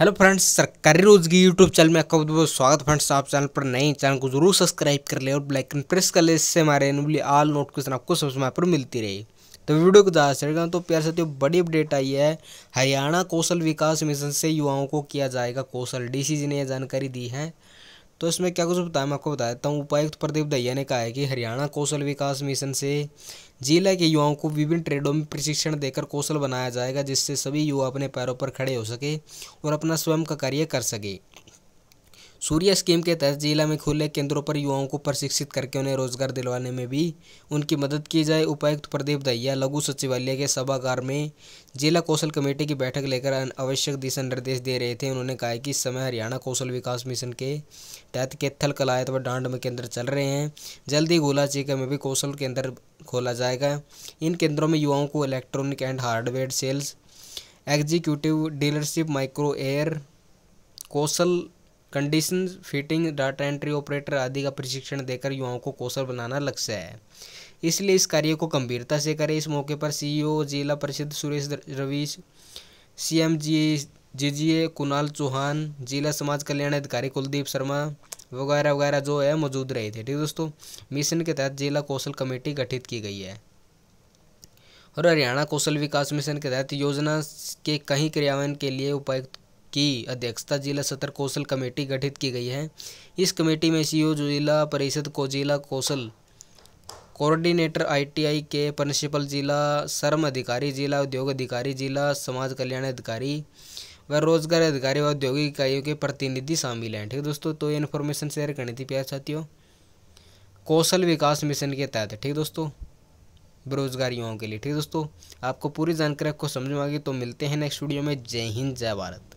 hello friends सरकारी रोज की YouTube channel में आपका बहुत स्वागत फ्रेंड्स आप चैनल पर नए चैनल को जरूर सब्सक्राइब कर ले और ब्लैकन प्रेस कर ले इससे हमारे एनुअली आल नोटिफिकेशन आपको सबसे समय पर मिलती रही तो वीडियो को ज़्यादा से तो प्यार साथियों बड़ी अपडेट आई है हरियाणा कौशल विकास मिशन से युवाओं को किया जाएगा कौशल डी ने यह जानकारी दी है तो इसमें क्या कुछ बताया मैं आपको बता देता हूँ उपायुक्त प्रदीप दहिया ने कहा है कि हरियाणा कौशल विकास मिशन से जिला के युवाओं को विभिन्न ट्रेडों में प्रशिक्षण देकर कौशल बनाया जाएगा जिससे सभी युवा अपने पैरों पर खड़े हो सके और अपना स्वयं का कार्य कर सके सूर्य स्कीम के तहत जिला में खुले केंद्रों पर युवाओं को प्रशिक्षित करके उन्हें रोजगार दिलवाने में भी उनकी मदद की जाए उपायुक्त प्रदीप दहिया लघु सचिवालय के सभागार में जिला कौशल कमेटी की बैठक लेकर आवश्यक दिशा निर्देश दे रहे थे उन्होंने कहा कि इस समय हरियाणा कौशल विकास मिशन के तहत केथल कलायत व डांड में केंद्र चल रहे हैं जल्द ही गोला चीका में भी कौशल केंद्र खोला जाएगा इन केंद्रों में युवाओं को electronic and hardware sales executive dealership micro air कौशल condition fitting data entry operator आदि का प्रशिक्षण देकर युवाओं को कौशल बनाना लक्ष्य है इसलिए इस कार्य को गंभीरता से करें इस मौके पर CEO e Zila Parishad Suresh Ravish C M G G G A Kunal Chauhan जिला समाज कल्याण अधिकारी कुलदीप शर्मा वगैरह वगैरह जो है मौजूद रहे थे ठीक है दोस्तों मिशन के तहत जिला कौशल कमेटी गठित की गई है और हरियाणा कौशल विकास मिशन के तहत योजना के कहीं क्रियान्वयन के लिए उपायुक्त की अध्यक्षता जिला सत्र कौशल कमेटी गठित की गई है इस कमेटी में सी जिला परिषद को जिला कौशल कोऑर्डिनेटर आईटीआई के प्रिंसिपल जिला श्रम अधिकारी जिला उद्योग अधिकारी जिला समाज कल्याण अधिकारी व रोजगार अधिकारी व औद्योगिक इकाइयों के प्रतिनिधि शामिल हैं ठीक है दोस्तों तो ये इन्फॉर्मेशन शेयर करनी थी प्यार साथियों कौशल विकास मिशन के तहत ठीक दोस्तों बेरोजगार युवाओं के लिए ठीक दोस्तों आपको पूरी जानकारी आपको समझ में आ गई तो मिलते हैं नेक्स्ट वीडियो में जय हिंद जय भारत